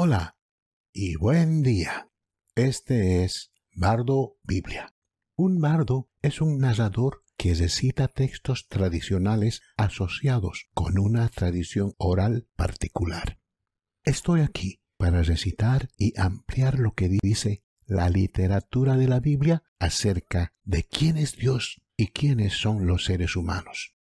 Hola y buen día. Este es Bardo Biblia. Un bardo es un narrador que recita textos tradicionales asociados con una tradición oral particular. Estoy aquí para recitar y ampliar lo que dice la literatura de la Biblia acerca de quién es Dios y quiénes son los seres humanos.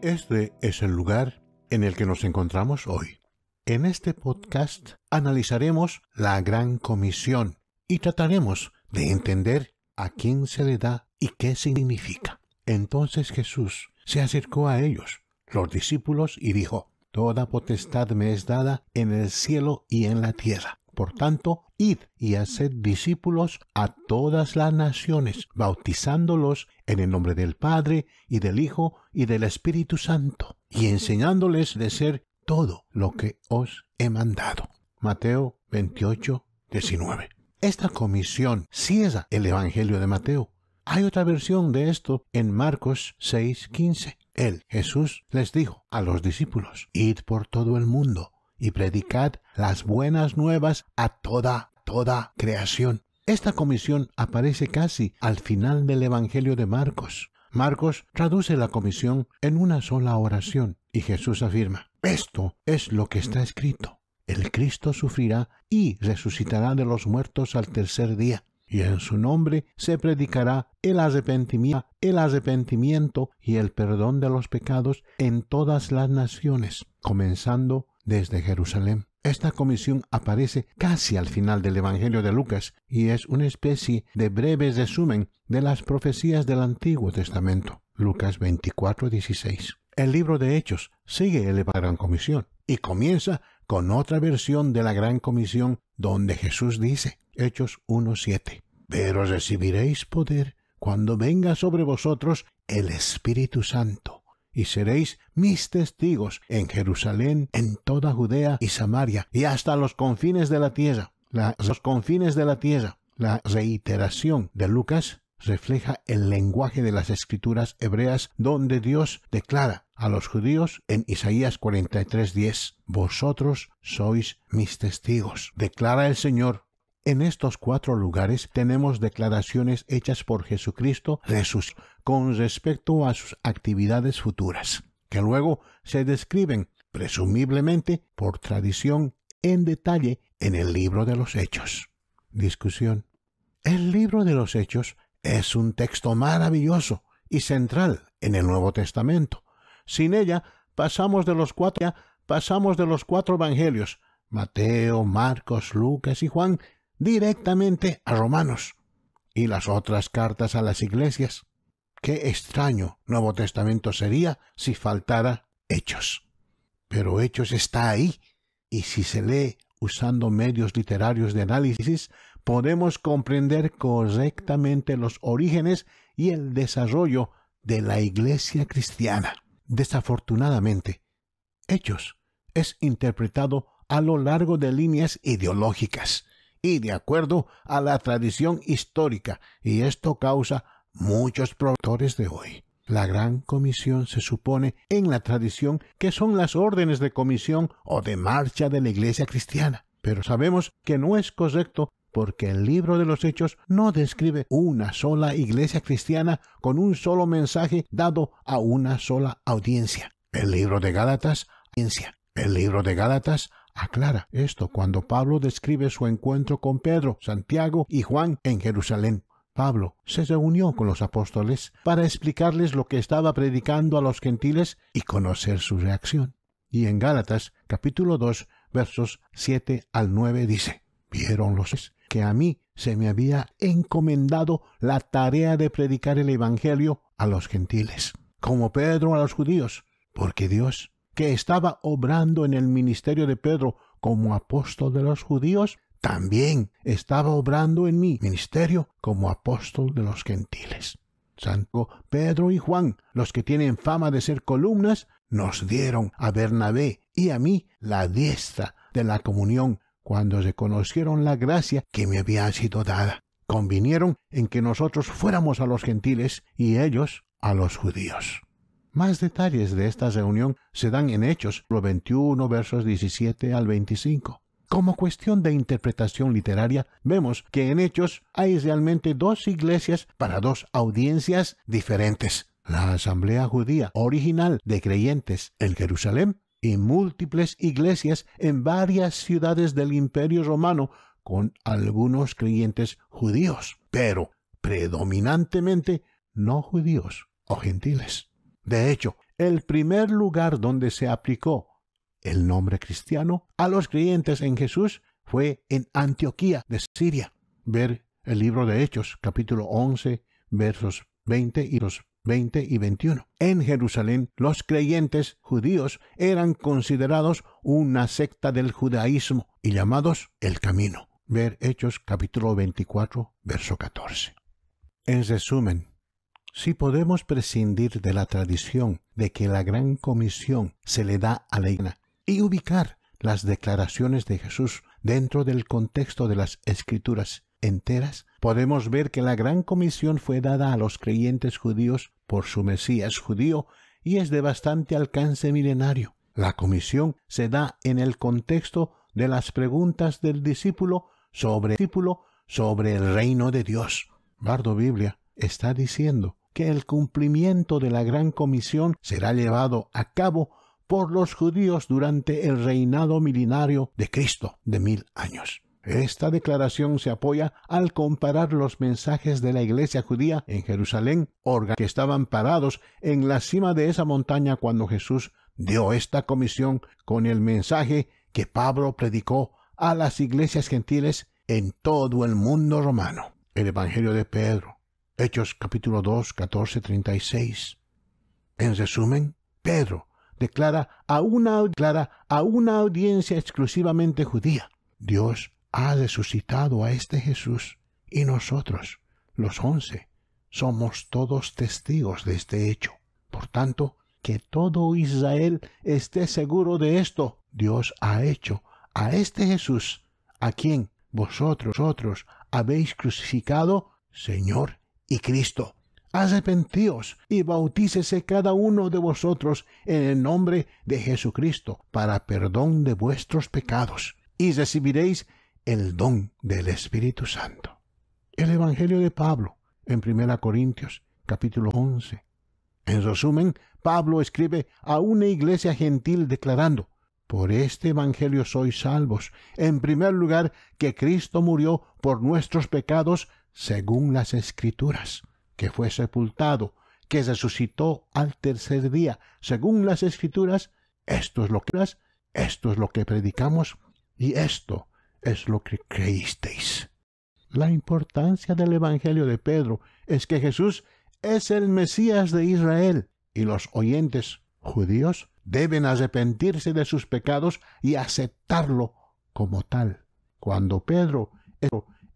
Este es el lugar en el que nos encontramos hoy. En este podcast analizaremos la gran comisión y trataremos de entender a quién se le da y qué significa. Entonces Jesús se acercó a ellos, los discípulos, y dijo, Toda potestad me es dada en el cielo y en la tierra. Por tanto, id y haced discípulos a todas las naciones, bautizándolos en el nombre del Padre y del Hijo y del Espíritu Santo, y enseñándoles de ser todo lo que os he mandado. Mateo 28, 19. Esta comisión cierra el Evangelio de Mateo. Hay otra versión de esto en Marcos 6, 15. Él, Jesús, les dijo a los discípulos, id por todo el mundo y predicad las buenas nuevas a toda, toda creación. Esta comisión aparece casi al final del Evangelio de Marcos. Marcos traduce la comisión en una sola oración y Jesús afirma, esto es lo que está escrito. El Cristo sufrirá y resucitará de los muertos al tercer día, y en su nombre se predicará el arrepentimiento, el arrepentimiento y el perdón de los pecados en todas las naciones, comenzando desde Jerusalén. Esta comisión aparece casi al final del Evangelio de Lucas y es una especie de breve resumen de las profecías del Antiguo Testamento. Lucas 24:16. El libro de Hechos sigue la Gran Comisión y comienza con otra versión de la Gran Comisión donde Jesús dice, Hechos 1:7, pero recibiréis poder cuando venga sobre vosotros el Espíritu Santo y seréis mis testigos en Jerusalén, en toda Judea y Samaria, y hasta los confines de la tierra. los confines de la tierra. La reiteración de Lucas refleja el lenguaje de las escrituras hebreas donde Dios declara a los judíos en Isaías 43:10, Vosotros sois mis testigos, declara el Señor, en estos cuatro lugares tenemos declaraciones hechas por Jesucristo Jesús con respecto a sus actividades futuras, que luego se describen, presumiblemente por tradición, en detalle en el libro de los Hechos. Discusión. El libro de los Hechos es un texto maravilloso y central en el Nuevo Testamento. Sin ella, pasamos de los cuatro, pasamos de los cuatro evangelios, Mateo, Marcos, Lucas y Juan, directamente a Romanos y las otras cartas a las iglesias. Qué extraño Nuevo Testamento sería si faltara Hechos. Pero Hechos está ahí, y si se lee usando medios literarios de análisis, podemos comprender correctamente los orígenes y el desarrollo de la iglesia cristiana. Desafortunadamente, Hechos es interpretado a lo largo de líneas ideológicas y de acuerdo a la tradición histórica, y esto causa muchos productores de hoy. La gran comisión se supone en la tradición que son las órdenes de comisión o de marcha de la iglesia cristiana, pero sabemos que no es correcto porque el libro de los hechos no describe una sola iglesia cristiana con un solo mensaje dado a una sola audiencia. El libro de Gálatas, audiencia. El libro de Gálatas Aclara esto cuando Pablo describe su encuentro con Pedro, Santiago y Juan en Jerusalén. Pablo se reunió con los apóstoles para explicarles lo que estaba predicando a los gentiles y conocer su reacción. Y en Gálatas capítulo 2 versos 7 al 9 dice, vieron los que a mí se me había encomendado la tarea de predicar el Evangelio a los gentiles, como Pedro a los judíos, porque Dios que estaba obrando en el ministerio de Pedro como apóstol de los judíos, también estaba obrando en mi ministerio como apóstol de los gentiles. Santo Pedro y Juan, los que tienen fama de ser columnas, nos dieron a Bernabé y a mí la diestra de la comunión cuando reconocieron la gracia que me había sido dada. Convinieron en que nosotros fuéramos a los gentiles y ellos a los judíos. Más detalles de esta reunión se dan en Hechos, 21 versos 17 al 25. Como cuestión de interpretación literaria, vemos que en Hechos hay realmente dos iglesias para dos audiencias diferentes. La asamblea judía original de creyentes en Jerusalén y múltiples iglesias en varias ciudades del imperio romano con algunos creyentes judíos, pero predominantemente no judíos o gentiles. De hecho, el primer lugar donde se aplicó el nombre cristiano a los creyentes en Jesús fue en Antioquía de Siria. Ver el libro de Hechos, capítulo 11, versos 20 y los 20 y 21. En Jerusalén, los creyentes judíos eran considerados una secta del judaísmo y llamados el camino. Ver Hechos capítulo 24, verso 14. En resumen, si podemos prescindir de la tradición de que la gran comisión se le da a la iglesia y ubicar las declaraciones de Jesús dentro del contexto de las escrituras enteras, podemos ver que la gran comisión fue dada a los creyentes judíos por su Mesías judío y es de bastante alcance milenario. La comisión se da en el contexto de las preguntas del discípulo sobre el discípulo sobre el reino de Dios. Bardo Biblia está diciendo que el cumplimiento de la gran comisión será llevado a cabo por los judíos durante el reinado milenario de Cristo de mil años. Esta declaración se apoya al comparar los mensajes de la iglesia judía en Jerusalén, órgano que estaban parados en la cima de esa montaña cuando Jesús dio esta comisión con el mensaje que Pablo predicó a las iglesias gentiles en todo el mundo romano. El Evangelio de Pedro, Hechos capítulo 2, 14, 36. En resumen, Pedro declara a una, a una audiencia exclusivamente judía. Dios ha resucitado a este Jesús y nosotros, los once, somos todos testigos de este hecho. Por tanto, que todo Israel esté seguro de esto. Dios ha hecho a este Jesús, a quien vosotros, vosotros habéis crucificado, Señor y Cristo. Arrepentíos y bautícese cada uno de vosotros en el nombre de Jesucristo para perdón de vuestros pecados y recibiréis el don del Espíritu Santo. El Evangelio de Pablo en 1 Corintios capítulo 11. En resumen, Pablo escribe a una iglesia gentil declarando, por este Evangelio sois salvos, en primer lugar que Cristo murió por nuestros pecados según las escrituras, que fue sepultado, que resucitó al tercer día, según las escrituras, esto es lo que esto es lo que predicamos y esto es lo que creísteis. La importancia del Evangelio de Pedro es que Jesús es el Mesías de Israel y los oyentes judíos deben arrepentirse de sus pecados y aceptarlo como tal. Cuando Pedro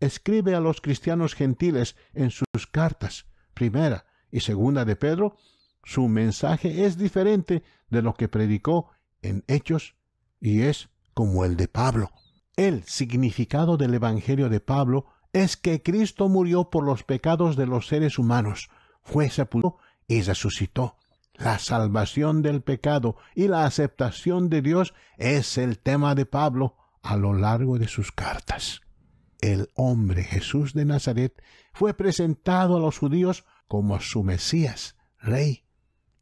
escribe a los cristianos gentiles en sus cartas, primera y segunda de Pedro, su mensaje es diferente de lo que predicó en Hechos y es como el de Pablo. El significado del Evangelio de Pablo es que Cristo murió por los pecados de los seres humanos, fue sepultado y resucitó. La salvación del pecado y la aceptación de Dios es el tema de Pablo a lo largo de sus cartas el hombre Jesús de Nazaret fue presentado a los judíos como su Mesías, rey,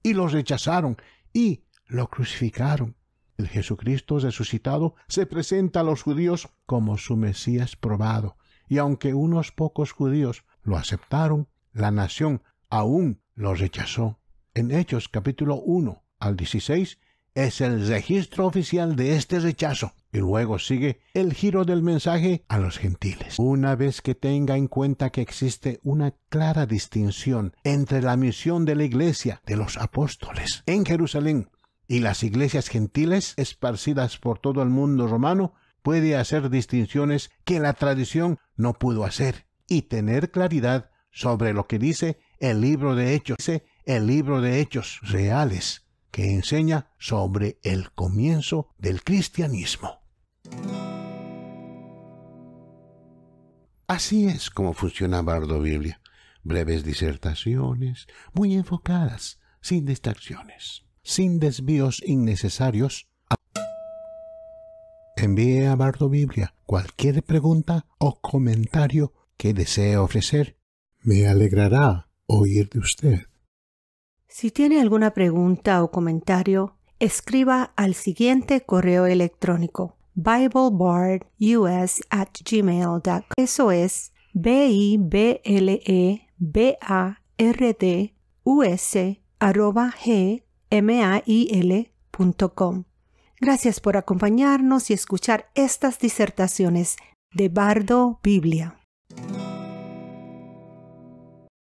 y los rechazaron y lo crucificaron. El Jesucristo resucitado se presenta a los judíos como su Mesías probado, y aunque unos pocos judíos lo aceptaron, la nación aún lo rechazó. En Hechos capítulo 1 al 16 es el registro oficial de este rechazo. Y luego sigue el giro del mensaje a los gentiles. Una vez que tenga en cuenta que existe una clara distinción entre la misión de la iglesia de los apóstoles en Jerusalén y las iglesias gentiles esparcidas por todo el mundo romano, puede hacer distinciones que la tradición no pudo hacer y tener claridad sobre lo que dice el libro de hechos, el libro de hechos reales que enseña sobre el comienzo del cristianismo. Así es como funciona Bardo Biblia. Breves disertaciones, muy enfocadas, sin distracciones, sin desvíos innecesarios. Envíe a Bardo Biblia cualquier pregunta o comentario que desee ofrecer. Me alegrará oír de usted. Si tiene alguna pregunta o comentario, escriba al siguiente correo electrónico BibleBardUS at gmail.com. Eso es b i b l e b Gracias por acompañarnos y escuchar estas disertaciones de Bardo Biblia.